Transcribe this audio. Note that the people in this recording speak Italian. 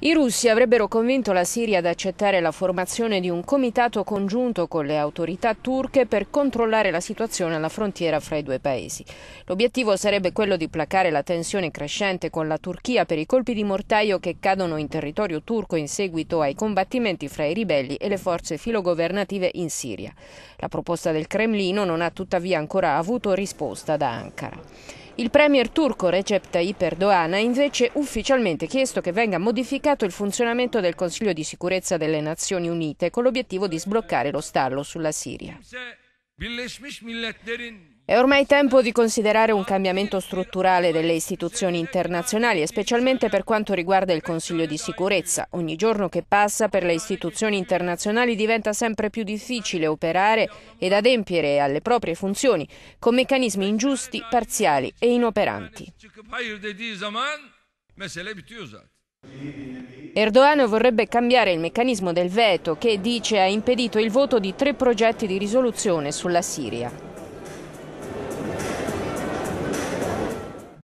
I russi avrebbero convinto la Siria ad accettare la formazione di un comitato congiunto con le autorità turche per controllare la situazione alla frontiera fra i due paesi. L'obiettivo sarebbe quello di placare la tensione crescente con la Turchia per i colpi di mortaio che cadono in territorio turco in seguito ai combattimenti fra i ribelli e le forze filogovernative in Siria. La proposta del Cremlino non ha tuttavia ancora avuto risposta da Ankara. Il premier turco Recep Tayyip Erdogan ha invece ufficialmente chiesto che venga modificato il funzionamento del Consiglio di sicurezza delle Nazioni Unite con l'obiettivo di sbloccare lo stallo sulla Siria. È ormai tempo di considerare un cambiamento strutturale delle istituzioni internazionali specialmente per quanto riguarda il Consiglio di sicurezza. Ogni giorno che passa per le istituzioni internazionali diventa sempre più difficile operare ed adempiere alle proprie funzioni con meccanismi ingiusti, parziali e inoperanti. Erdogan vorrebbe cambiare il meccanismo del veto che, dice, ha impedito il voto di tre progetti di risoluzione sulla Siria.